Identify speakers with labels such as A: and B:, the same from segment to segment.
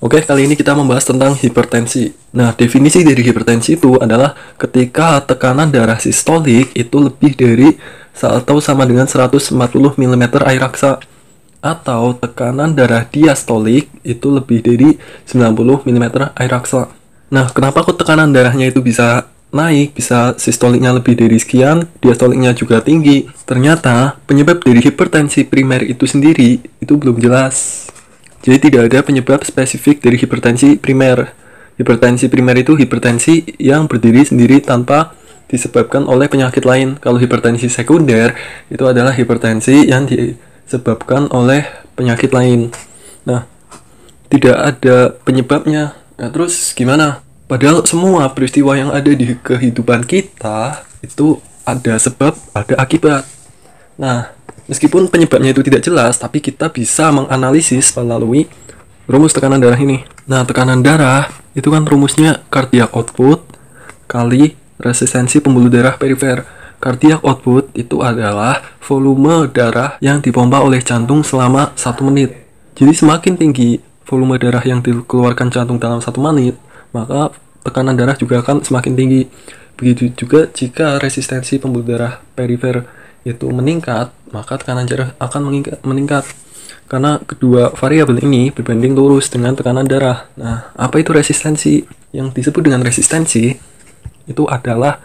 A: Oke, kali ini kita membahas tentang hipertensi. Nah, definisi dari hipertensi itu adalah ketika tekanan darah sistolik itu lebih dari atau sama dengan 140 mm air raksa atau tekanan darah diastolik itu lebih dari 90 mm air raksa. Nah, kenapa kok tekanan darahnya itu bisa naik, bisa sistoliknya lebih dari sekian, diastoliknya juga tinggi. Ternyata penyebab dari hipertensi primer itu sendiri itu belum jelas. Jadi tidak ada penyebab spesifik dari hipertensi primer. Hipertensi primer itu hipertensi yang berdiri sendiri tanpa disebabkan oleh penyakit lain. Kalau hipertensi sekunder itu adalah hipertensi yang disebabkan oleh penyakit lain. Nah, tidak ada penyebabnya. Nah, terus gimana? Padahal semua peristiwa yang ada di kehidupan kita itu ada sebab, ada akibat. Nah, Meskipun penyebabnya itu tidak jelas, tapi kita bisa menganalisis melalui rumus tekanan darah ini. Nah, tekanan darah itu kan rumusnya cardiac output kali resistensi pembuluh darah perifer. Cardiac output itu adalah volume darah yang dipompa oleh jantung selama satu menit. Jadi semakin tinggi volume darah yang dikeluarkan jantung dalam satu menit, maka tekanan darah juga akan semakin tinggi. Begitu juga jika resistensi pembuluh darah perifer itu meningkat, maka tekanan darah akan meningkat karena kedua variabel ini berbanding lurus dengan tekanan darah. Nah, apa itu resistensi? Yang disebut dengan resistensi itu adalah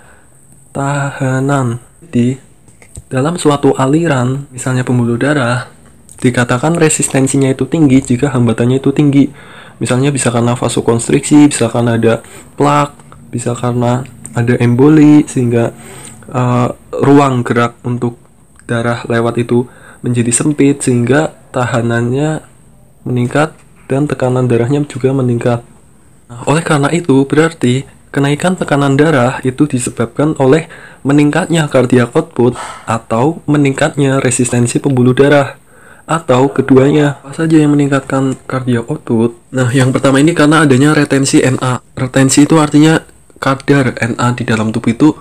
A: tahanan di dalam suatu aliran, misalnya pembuluh darah, dikatakan resistensinya itu tinggi jika hambatannya itu tinggi. Misalnya bisa karena vasokonstriksi, bisa karena ada plak, bisa karena ada emboli sehingga uh, ruang gerak untuk darah lewat itu menjadi sempit sehingga tahanannya meningkat dan tekanan darahnya juga meningkat. Nah, oleh karena itu, berarti kenaikan tekanan darah itu disebabkan oleh meningkatnya cardiac output atau meningkatnya resistensi pembuluh darah atau keduanya. Apa saja yang meningkatkan cardiac output? Nah, yang pertama ini karena adanya retensi Na. Retensi itu artinya kadar Na di dalam tubuh itu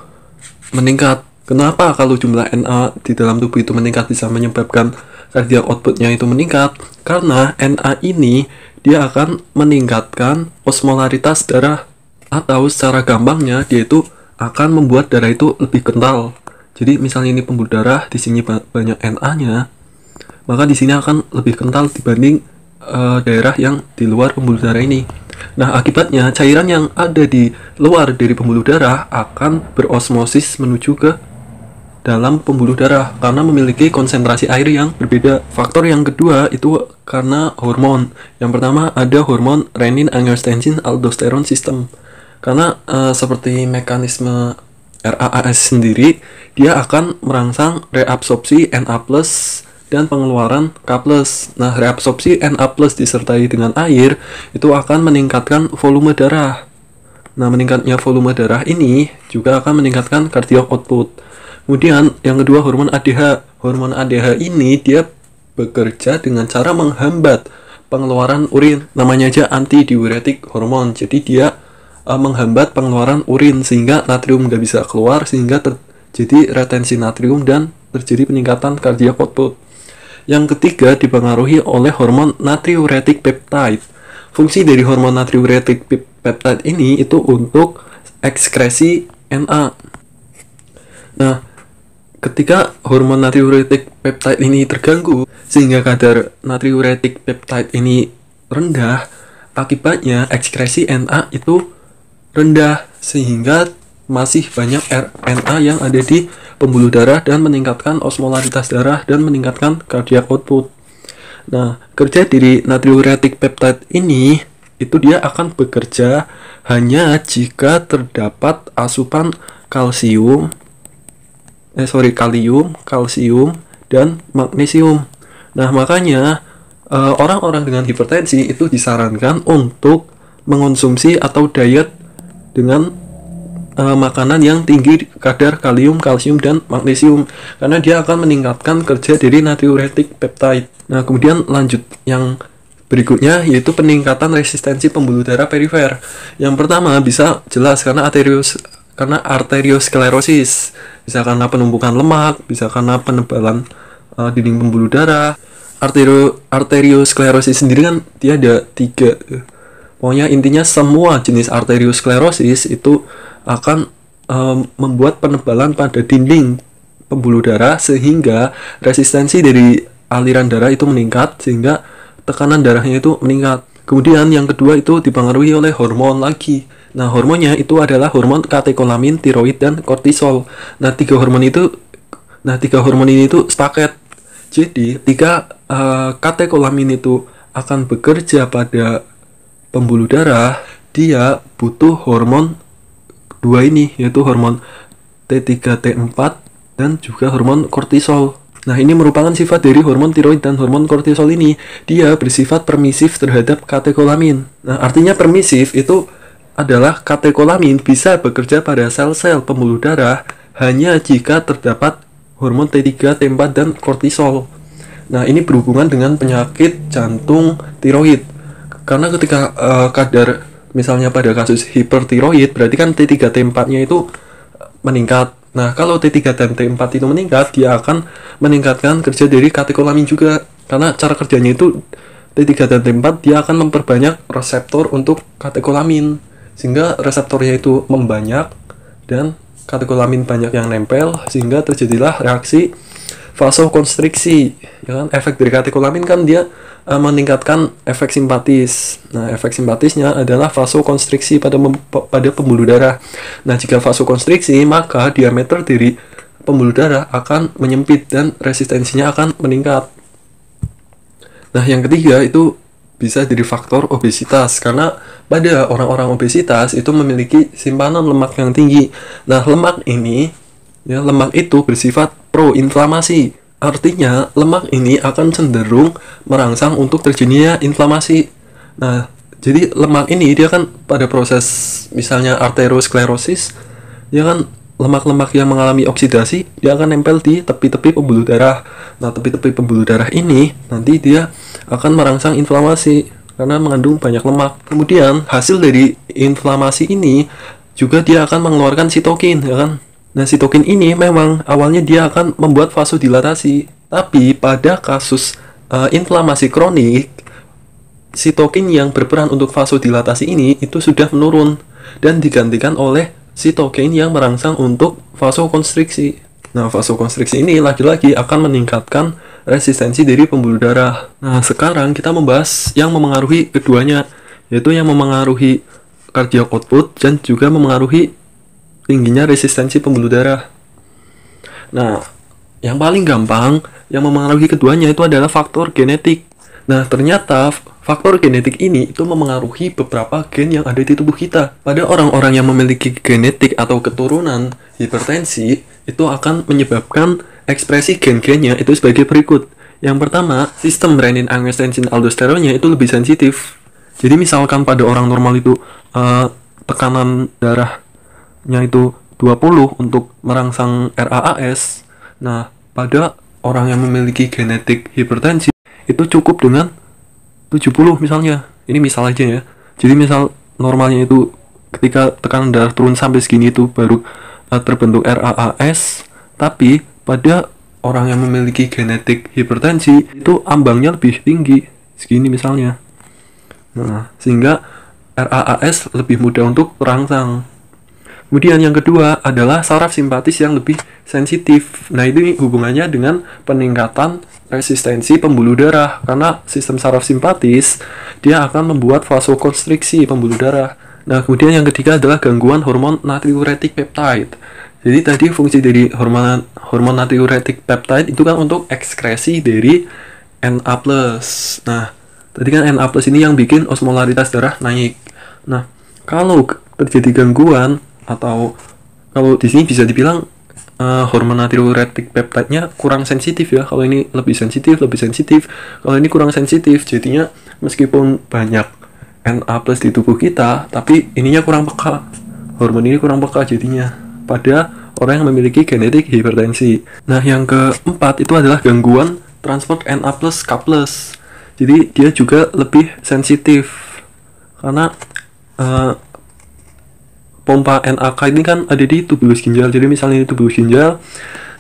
A: meningkat. Kenapa kalau jumlah Na di dalam tubuh itu meningkat bisa menyebabkan cardiac outputnya itu meningkat? Karena Na ini dia akan meningkatkan osmolaritas darah atau secara gampangnya dia itu akan membuat darah itu lebih kental. Jadi misalnya ini pembuluh darah di sini banyak Na-nya, maka di sini akan lebih kental dibanding uh, daerah yang di luar pembuluh darah ini. Nah, akibatnya cairan yang ada di luar dari pembuluh darah akan berosmosis menuju ke dalam pembuluh darah karena memiliki konsentrasi air yang berbeda. Faktor yang kedua itu karena hormon. Yang pertama ada hormon renin angiotensin aldosteron system. Karena uh, seperti mekanisme RAAS sendiri, dia akan merangsang reabsorpsi Na+ dan pengeluaran K+. Nah, reabsorpsi Na+ disertai dengan air itu akan meningkatkan volume darah. Nah, meningkatnya volume darah ini juga akan meningkatkan cardiac output. Kemudian yang kedua hormon ADH. Hormon ADH ini dia bekerja dengan cara menghambat pengeluaran urin. Namanya aja diuretik hormon. Jadi dia uh, menghambat pengeluaran urin sehingga natrium nggak bisa keluar sehingga terjadi retensi natrium dan terjadi peningkatan cardiac output. Yang ketiga dipengaruhi oleh hormon natriuretik peptide. Fungsi dari hormon natriuretik peptide ini itu untuk ekskresi Na. Nah, Ketika hormon natriuretik peptide ini terganggu, sehingga kadar natriuretik peptide ini rendah, akibatnya ekskresi Na itu rendah, sehingga masih banyak RNA yang ada di pembuluh darah dan meningkatkan osmolaritas darah dan meningkatkan cardiac output. Nah, kerja dari natriuretik peptide ini itu dia akan bekerja hanya jika terdapat asupan kalsium eh sorry kalium, kalsium dan magnesium. Nah makanya eh, orang-orang dengan hipertensi itu disarankan untuk mengonsumsi atau diet dengan eh, makanan yang tinggi kadar kalium, kalsium dan magnesium karena dia akan meningkatkan kerja dari natriuretik peptide. Nah kemudian lanjut yang Berikutnya yaitu peningkatan resistensi pembuluh darah perifer. Yang pertama bisa jelas karena arterios karena arteriosklerosis bisa karena penumpukan lemak bisa karena penebalan uh, dinding pembuluh darah arterio arteriosklerosis sendiri kan dia ada tiga pokoknya intinya semua jenis arteriosklerosis itu akan um, membuat penebalan pada dinding pembuluh darah sehingga resistensi dari aliran darah itu meningkat sehingga tekanan darahnya itu meningkat kemudian yang kedua itu dipengaruhi oleh hormon lagi Nah, hormonnya itu adalah hormon katekolamin, tiroid, dan kortisol. Nah, tiga hormon itu nah tiga hormon ini itu sepaket. Jadi, tiga uh, katekolamin itu akan bekerja pada pembuluh darah, dia butuh hormon dua ini yaitu hormon T3, T4 dan juga hormon kortisol. Nah, ini merupakan sifat dari hormon tiroid dan hormon kortisol ini. Dia bersifat permisif terhadap katekolamin. Nah, artinya permisif itu adalah katekolamin bisa bekerja pada sel-sel pembuluh darah hanya jika terdapat hormon T3, T4, dan kortisol. Nah, ini berhubungan dengan penyakit jantung tiroid. Karena ketika uh, kadar misalnya pada kasus hipertiroid, berarti kan T3, T4-nya itu eh, meningkat. Nah, kalau T3 dan T4 itu meningkat, dia akan meningkatkan kerja dari katekolamin juga. Karena cara kerjanya itu T3 dan T4 dia akan memperbanyak reseptor untuk katekolamin sehingga reseptornya itu membanyak dan katekolamin banyak yang nempel sehingga terjadilah reaksi vasokonstriksi ya kan efek dari katekolamin kan dia uh, meningkatkan efek simpatis. Nah, efek simpatisnya adalah vasokonstriksi pada mem- pada pembuluh darah. Nah, jika vasokonstriksi, maka diameter dari pembuluh darah akan menyempit dan resistensinya akan meningkat. Nah, yang ketiga itu bisa jadi faktor obesitas karena pada orang-orang obesitas itu memiliki simpanan lemak yang tinggi. Nah, lemak ini ya lemak itu bersifat proinflamasi. Artinya, lemak ini akan cenderung merangsang untuk terjadinya inflamasi. Nah, jadi lemak ini dia kan pada proses misalnya arteriosklerosis, dia kan lemak-lemak yang mengalami oksidasi dia akan nempel di tepi-tepi pembuluh darah. Nah, tepi-tepi pembuluh darah ini nanti dia akan merangsang inflamasi karena mengandung banyak lemak. Kemudian hasil dari inflamasi ini juga dia akan mengeluarkan sitokin, ya kan? Nah, sitokin ini memang awalnya dia akan membuat vasodilatasi, tapi pada kasus uh, inflamasi kronik, sitokin yang berperan untuk vasodilatasi ini itu sudah menurun dan digantikan oleh sitokin yang merangsang untuk vasokonstriksi. Nah, vasokonstriksi ini lagi-lagi akan meningkatkan resistensi dari pembuluh darah. Nah, sekarang kita membahas yang memengaruhi keduanya, yaitu yang memengaruhi cardiac output dan juga memengaruhi tingginya resistensi pembuluh darah. Nah, yang paling gampang yang memengaruhi keduanya itu adalah faktor genetik. Nah, ternyata faktor genetik ini itu memengaruhi beberapa gen yang ada di tubuh kita. Pada orang-orang yang memiliki genetik atau keturunan hipertensi, itu akan menyebabkan ekspresi gen-gennya itu sebagai berikut. Yang pertama, sistem renin angiotensin aldosteronnya itu lebih sensitif. Jadi misalkan pada orang normal itu uh, tekanan darahnya itu 20 untuk merangsang RAAS. Nah, pada orang yang memiliki genetik hipertensi itu cukup dengan 70 misalnya. Ini misal aja ya. Jadi misal normalnya itu ketika tekanan darah turun sampai segini itu baru terbentuk RAAS, tapi pada orang yang memiliki genetik hipertensi itu ambangnya lebih tinggi segini misalnya. Nah, sehingga RAAS lebih mudah untuk terangsang. Kemudian yang kedua adalah saraf simpatis yang lebih sensitif. Nah, ini hubungannya dengan peningkatan resistensi pembuluh darah karena sistem saraf simpatis dia akan membuat vasokonstriksi pembuluh darah. Nah, kemudian yang ketiga adalah gangguan hormon natriuretik peptide. Jadi tadi fungsi dari hormon hormon natriuretik peptide itu kan untuk ekskresi dari Na+. Nah, tadi kan Na+ ini yang bikin osmolaritas darah naik. Nah, kalau terjadi gangguan atau kalau di sini bisa dibilang uh, hormon natriuretik nya kurang sensitif ya. Kalau ini lebih sensitif, lebih sensitif. Kalau ini kurang sensitif, jadinya meskipun banyak Na plus di tubuh kita tapi ininya kurang peka hormon ini kurang peka jadinya pada orang yang memiliki genetik hipertensi nah yang keempat itu adalah gangguan transport Na plus K plus jadi dia juga lebih sensitif karena uh, pompa NAK ini kan ada di tubulus ginjal jadi misalnya di tubulus ginjal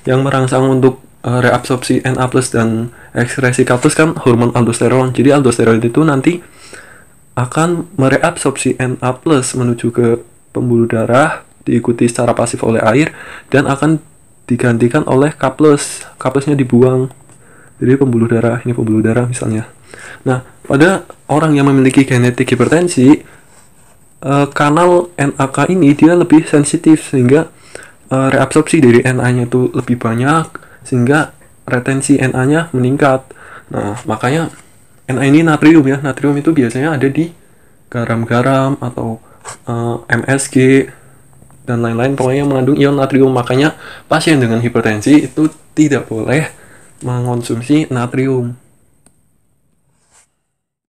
A: yang merangsang untuk uh, reabsorpsi Na plus dan ekskresi K plus kan hormon aldosteron jadi aldosteron itu nanti akan mereabsorpsi Na+, menuju ke pembuluh darah, diikuti secara pasif oleh air, dan akan digantikan oleh K+. K+, nya dibuang. Jadi pembuluh darah, ini pembuluh darah misalnya. Nah, pada orang yang memiliki genetik hipertensi, eh, kanal NAK ini dia lebih sensitif, sehingga eh, reabsorpsi dari Na-nya itu lebih banyak, sehingga retensi Na-nya meningkat. Nah, makanya Nah ini natrium ya. Natrium itu biasanya ada di garam-garam atau uh, eh, MSG dan lain-lain pokoknya yang mengandung ion natrium. Makanya pasien dengan hipertensi itu tidak boleh mengonsumsi natrium.